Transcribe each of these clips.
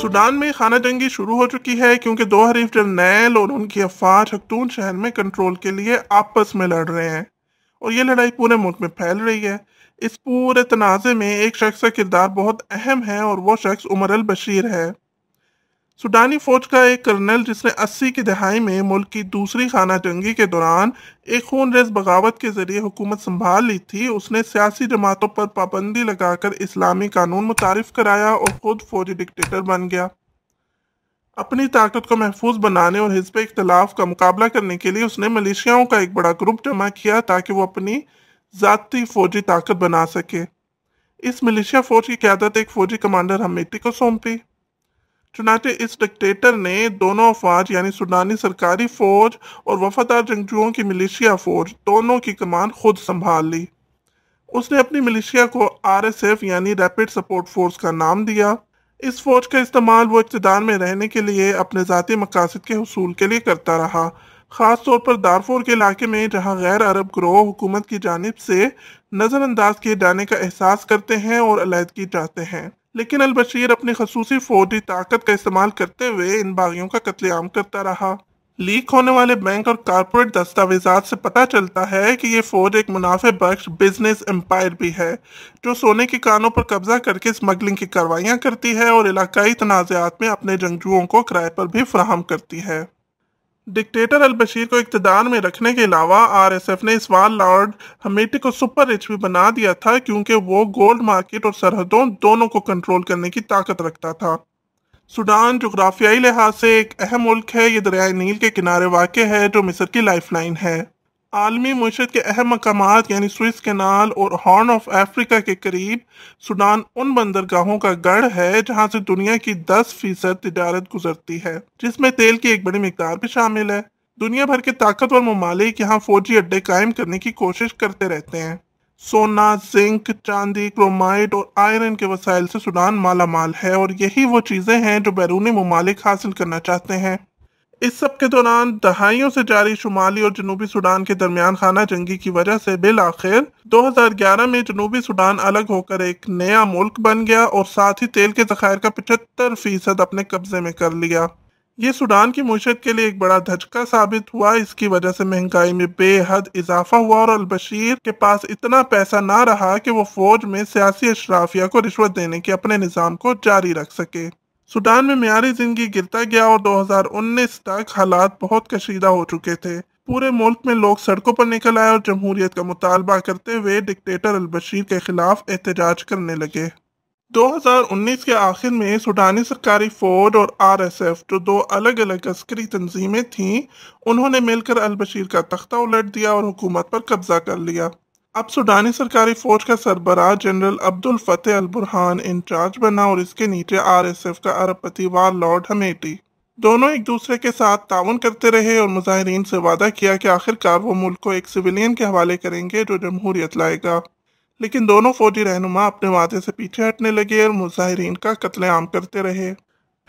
Sudan में खाना जंगी शुरू हो चुकी है क्योंकि दो हरीफ जर्नैल और उनकी अफवाज हकतून शहर में कंट्रोल के लिए आपस में लड़ रहे हैं और ये लड़ाई पूरे मुल्क में फैल रही है इस पूरे तनाज़े में एक शख्स का किरदार बहुत अहम है और वो शख्स उमर अल बशीर है सूडानी फौज का एक कर्नल जिसने 80 की दहाई में मुल्क की दूसरी खाना जंगी के दौरान एक खून रेस बगावत के जरिए हुकूमत संभाल ली थी उसने सियासी जमातों पर पाबंदी लगाकर इस्लामी कानून मुतारफ कराया और खुद फौजी डिक्टेटर बन गया अपनी ताकत को महफूज बनाने और हिजब इख्तलाफ का मुकाबला करने के लिए उसने मलेशियाओं का एक बड़ा ग्रुप जमा किया ताकि वो अपनी ज़ाती फौजी ताकत बना सके इस मलेशिया फ़ौज की क्यादत एक फ़ौजी कमांडर हमेटी को सौंपी चुनाचे इस डिक्टेटर ने दोनों अफवाज यानी सुडानी सरकारी फौज और वफादार जंगजुओं की मिलिशिया फौज दोनों की कमान खुद संभाल ली उसने अपनी मिलिशिया को आरएसएफ यानी रैपिड सपोर्ट फोर्स का नाम दिया इस फौज का इस्तेमाल वो इकतदार में रहने के लिए अपने ज़ाती मकासद के हसूल के लिए करता रहा ख़ास तौर पर दारफोर के इलाके में जहाँ गैर अरब ग्रोह हुकूमत की जानब से नज़रअंदाज किए जाने का एहसास करते हैं और अलहदगी चाहते हैं लेकिन अलबशीर अपनी खसूसी फौजी ताकत का इस्तेमाल करते हुए इन बागियों का कत्लेआम करता रहा लीक होने वाले बैंक और कारपोरेट दस्तावेजात से पता चलता है कि ये फौज एक मुनाफे बख्श बिजनेस एम्पायर भी है जो सोने के कानों पर कब्जा करके स्मगलिंग की कार्रवाइयाँ करती है और इलाकाई तनाज़ात में अपने जंगजुओं को किराए पर भी फ्राहम करती है डिक्टेटर अल बशीर को इकतदार में रखने के अलावा आरएसएफ ने इस बार लॉर्ड हमेटी को सुपर रिच भी बना दिया था क्योंकि वो गोल्ड मार्केट और सरहदों दोनों को कंट्रोल करने की ताकत रखता था सूडान जोग्राफियाई लिहाज से एक अहम मुल्क है ये दरियाए नील के किनारे वाक़ है जो मिस्र की लाइफलाइन है आलमी मीशत के अहम मकाम यानी स्विस कैनाल और हॉर्न ऑफ अफ्रीका के करीब सूडान उन बंदरगाहों का गढ़ है जहाँ से दुनिया की 10 फीसद तजारत गुजरती है जिसमें तेल की एक बड़ी मकदार भी शामिल है दुनिया भर के ताकतवर ममालिक यहाँ फौजी अड्डे कायम करने की कोशिश करते रहते हैं सोना जिंक चांदी क्रोमाइट और आयरन के वसाइल से सूडान माला माल है और यही वो चीज़ें हैं जो बैरूनी ममालिक हासिल करना चाहते हैं इस सब के दौरान दहाइयों से जारी शुमाली और जनूबी सूडान के दरमियान खाना जंगी की वजह से बिल आखिर ग्यारह में जनूबी सूडान अलग होकर एक नया मुल्क बन गया और साथ ही तेल के जखायर का पचहत्तर फीसद अपने कब्जे में कर लिया ये सूडान की मीशत के लिए एक बड़ा धचका साबित हुआ इसकी वजह से महंगाई में बेहद इजाफा हुआ और अलबशीर के पास इतना पैसा ना रहा कि वो फौज में सियासी अशराफिया को रिश्वत देने के अपने निज़ाम को जारी रख सके सूडान में मीरी जिंदगी गिरता गया और 2019 तक हालात बहुत कशीदा हो चुके थे पूरे मुल्क में लोग सड़कों पर निकल आए और जमहूरियत का मुतालबा करते हुए डिक्टेटर अलबशीर के खिलाफ एहतजाज करने लगे 2019 के आखिर में सूडानी सरकारी फौज और आरएसएफ जो दो अलग अलग अस्करी तंजीमें थीं उन्होंने मिलकर अलबशीर का तख्ता उलट दिया और हुकूमत पर कब्जा कर लिया अब सूडानी सरकारी फौज का सरबराह general Abdul Fattah al Burhan incharge बना और इसके नीचे आरएसएफ का अरबपति वार लॉर्ड हमेटी दोनों एक दूसरे के साथ ताउन करते रहे और मुजाहरीन से वादा किया कि आखिरकार वो मुल्क को एक सिविलियन के हवाले करेंगे जो जमहूरियत लाएगा लेकिन दोनों फौजी रहनुमा अपने वादे से पीछे हटने लगे और मुजाहरीन का कत्लेआम करते रहे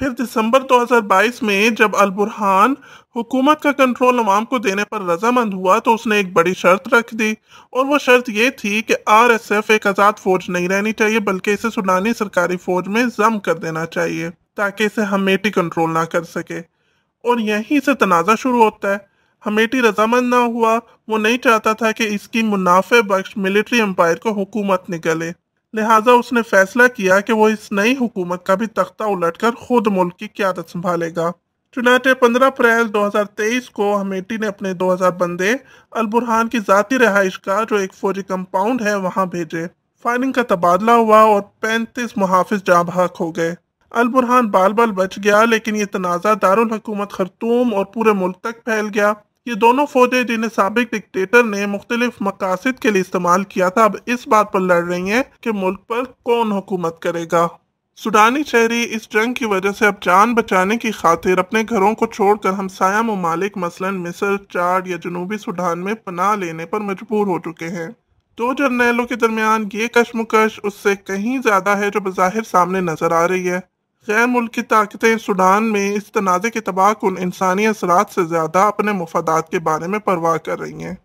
फिर दिसंबर 2022 में जब अलबुरहान हुकूमत का कंट्रोल अवाम को देने पर रजामंद हुआ तो उसने एक बड़ी शर्त रख दी और वो शर्त ये थी कि आरएसएफ एक आज़ाद फौज नहीं रहनी चाहिए बल्कि इसे सुनानी सरकारी फौज में जम कर देना चाहिए ताकि इसे हमेटी कंट्रोल ना कर सके और यहीं से तनाज़ा शुरू होता है हमेटी रजामंद ना हुआ वो नहीं चाहता था कि इसकी मुनाफे बख्श मिलिट्री एम्पायर को हुकूमत निकले लिहाजा उसने फैसला किया कि वो इस नई हुकूमत का भी तख्ता उलटकर खुद मुल्क की क्यादत संभालेगा चुनाचे 15 अप्रैल 2023 को हमेटी ने अपने 2000 बंदे अलबुरहान की ज़ाती रहाइश का जो एक फौजी कंपाउंड है वहाँ भेजे फायरिंग का तबादला हुआ और 35 मुहाफिज जाम हक हो गए अलबुरहान बाल बाल बच गया लेकिन ये तनाज़ा दारकूमत खरतूम और पूरे मुल्क तक फैल गया ये दोनों फौजें जिन्हें सबक डिक्टेटर ने मुख्तलिफ मकासद के लिए इस्तेमाल किया था अब इस बात पर लड़ रही हैं कि मुल्क पर कौन हुकूमत करेगा सूडानी शहरी इस जंग की वजह से अब जान बचाने की खातिर अपने घरों को छोड़कर हमसाया ममालिक मसलन मिसर चाड या जनूबी सूडान में पनाह लेने पर मजबूर हो चुके हैं दो जर्नैलों के दरमियान ये कशमकश उससे कहीं ज़्यादा है जो बाहिर सामने नज़र आ रही है गैर मुल्की ताकतें सूडान में इस तनाज़े के तबाह कन इंसानी असरात से ज़्यादा अपने मफादात के बारे में परवाह कर रही हैं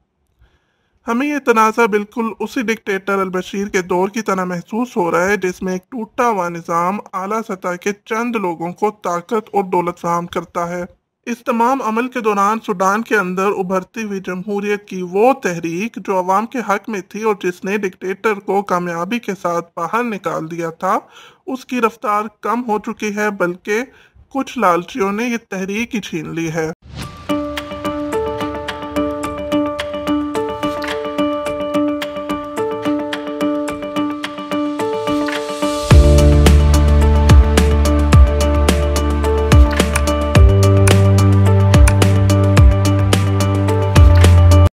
हमें यह तनाज़ा बिल्कुल उसी डिक्टेटर अलबशीर के दौर की तरह महसूस हो रहा है जिसमें एक टूटा हुआ निज़ाम अली सतह के चंद लोगों को ताकत और दौलत फराम करता है इस तमाम अमल के दौरान सूडान के अंदर उभरती हुई जमहूरियत की वो तहरीक जो अवाम के हक में थी और जिसने डिक्टेटर को कामयाबी के साथ बाहर निकाल दिया था उसकी रफ्तार कम हो चुकी है बल्कि कुछ लालचियों ने ये तहरीक ही छीन ली है